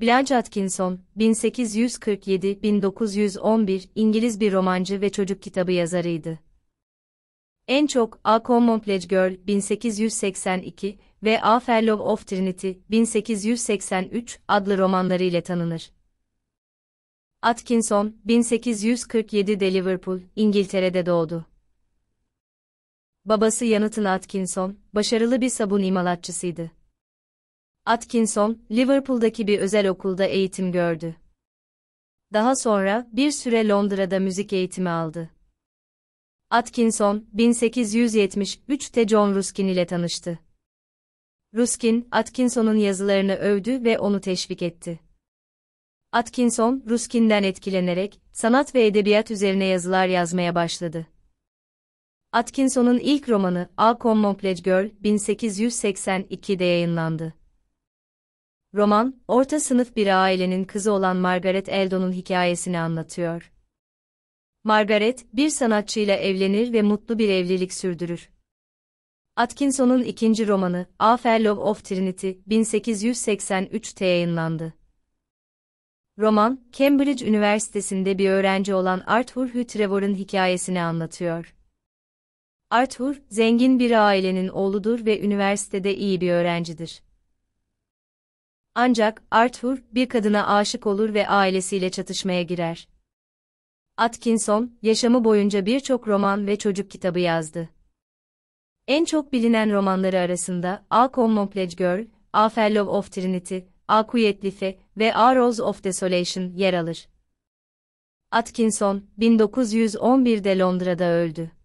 Blanche Atkinson, 1847-1911 İngiliz bir romancı ve çocuk kitabı yazarıydı. En çok A Common Pledge Girl 1882 ve A Fair Love of Trinity 1883 adlı romanları ile tanınır. Atkinson, 1847'de Liverpool, İngiltere'de doğdu. Babası Yanıtın Atkinson, başarılı bir sabun imalatçısıydı. Atkinson, Liverpool'daki bir özel okulda eğitim gördü. Daha sonra bir süre Londra'da müzik eğitimi aldı. Atkinson, 1873'te John Ruskin ile tanıştı. Ruskin, Atkinson'un yazılarını övdü ve onu teşvik etti. Atkinson, Ruskin'den etkilenerek, sanat ve edebiyat üzerine yazılar yazmaya başladı. Atkinson'un ilk romanı, A Common Pledge Girl, 1882'de yayınlandı. Roman, orta sınıf bir ailenin kızı olan Margaret Eldon'un hikayesini anlatıyor. Margaret, bir sanatçıyla evlenir ve mutlu bir evlilik sürdürür. Atkinson'un ikinci romanı, A Fellow of Trinity, 1883'te yayınlandı. Roman, Cambridge Üniversitesi'nde bir öğrenci olan Arthur Hugh Trevor'ın hikayesini anlatıyor. Arthur, zengin bir ailenin oğludur ve üniversitede iyi bir öğrencidir. Ancak Arthur bir kadına aşık olur ve ailesiyle çatışmaya girer. Atkinson, yaşamı boyunca birçok roman ve çocuk kitabı yazdı. En çok bilinen romanları arasında A Complete Girl, A Fellow of Trinity, A Quiet Life ve A Rose of Desolation yer alır. Atkinson, 1911'de Londra'da öldü.